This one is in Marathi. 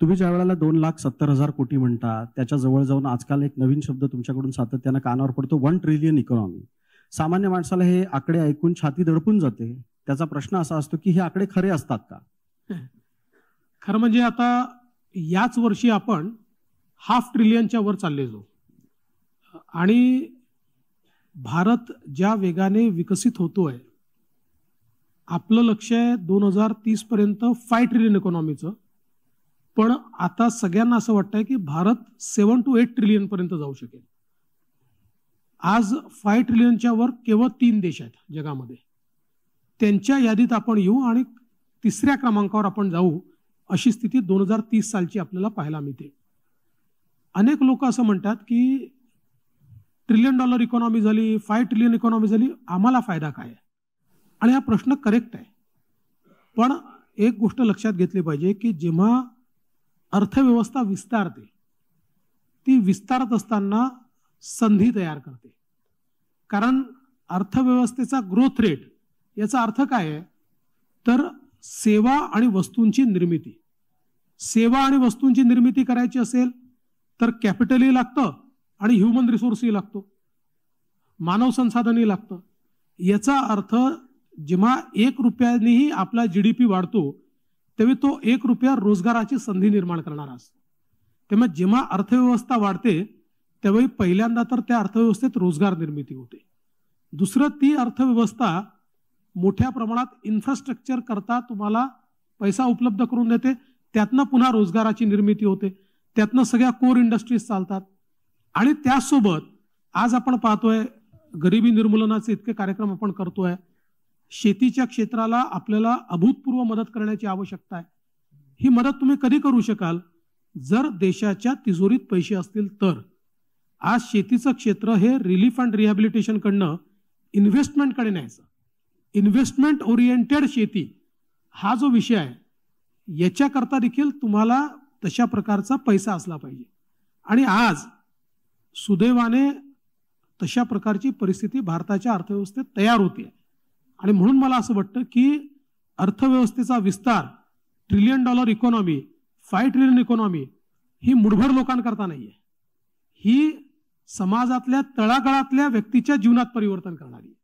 तुम्ही ज्या वेळेला दोन लाख सत्तर हजार कोटी म्हणता त्याच्या जवळ जाऊन आजकाल एक नवीन शब्द तुमच्याकडून सातत्यानं कानावर पडतो वन ट्रिलियन इकॉनॉमी सामान्य माणसाला हे आकडे ऐकून छाती दडपून जाते त्याचा प्रश्न असा असतो की हे आकडे खरे असतात का खरं म्हणजे आता याच वर्षी आपण हाफ ट्रिलियनच्या वर चालले जाऊ आणि भारत ज्या वेगाने विकसित होतोय आपलं लक्ष आहे दोन हजार तीस पर्यंत फाय ट्रिलियन इकॉनॉमीचं पण आता सगळ्यांना असं वाटतंय की Bharat seven to eight trillion पर्यंत जाऊ शकेल आज फाय ट्रिलियनच्या वर केवळ तीन देश आहेत जगामध्ये त्यांच्या यादीत आपण येऊ आणि तिसऱ्या क्रमांकावर आपण जाऊ अशी स्थिती दोन हजार तीस सालची आपल्याला पाहायला मिळते अनेक लोक असं म्हणतात की ट्रिलियन डॉलर इकॉनॉमी झाली फाय ट्रिलियन इकॉनॉमी झाली आम्हाला फायदा काय आणि हा प्रश्न करेक्ट आहे पण एक गोष्ट लक्षात घेतली पाहिजे की जेव्हा अर्थव्यवस्था विस्तारते ती विस्तारत असताना संधी तयार करते कारण अर्थव्यवस्थेचा ग्रोथ रेट याचा अर्थ काय आहे तर सेवा आणि वस्तूंची निर्मिती सेवा आणि वस्तूंची निर्मिती करायची असेल तर कॅपिटलही लागतं आणि ह्युमन रिसोर्सही लागतो मानव संसाधनही लागतं याचा अर्थ जेव्हा एक रुपयानेही आपला जी डी पी वाढतो त्यावेळी तो एक रुपया रोजगाराची संधी निर्माण करणारा असतो त्यामुळे जेव्हा अर्थव्यवस्था वाढते त्यावेळी पहिल्यांदा तर त्या अर्थव्यवस्थेत रोजगार निर्मिती होते दुसरं ती अर्थव्यवस्था मोठ्या प्रमाणात इन्फ्रास्ट्रक्चर करता तुम्हाला पैसा उपलब्ध करून देते त्यातनं पुन्हा रोजगाराची निर्मिती होते त्यातनं सगळ्या कोर इंडस्ट्रीज चालतात आणि त्यासोबत आज आपण पाहतोय गरिबी निर्मूलनाचे इतके कार्यक्रम आपण करतोय शेतीच्या क्षेत्राला आपल्याला अभूतपूर्व मदत करण्याची आवश्यकता आहे ही मदत तुम्ही कधी करू शकाल जर देशाच्या तिजोरीत पैसे असतील तर आज शेतीचं क्षेत्र हे रिलीफ अँड रिहॅबिलिटेशनकडनं इन्व्हेस्टमेंटकडे न्यायचं इन्व्हेस्टमेंट ओरिएंटेड शेती हा जो विषय आहे याच्याकरता देखील तुम्हाला तशा प्रकारचा पैसा असला पाहिजे आणि आज सुदैवाने तशा प्रकारची परिस्थिती भारताच्या अर्थव्यवस्थेत तयार आहे आणि म्हणून मला असं वाटतं की अर्थव्यवस्थेचा विस्तार trillion dollar economy five trillion economy ही मुठभर लोकांकरता नाही आहे ही समाजातल्या तळागाळातल्या व्यक्तीच्या जीवनात परिवर्तन करणारी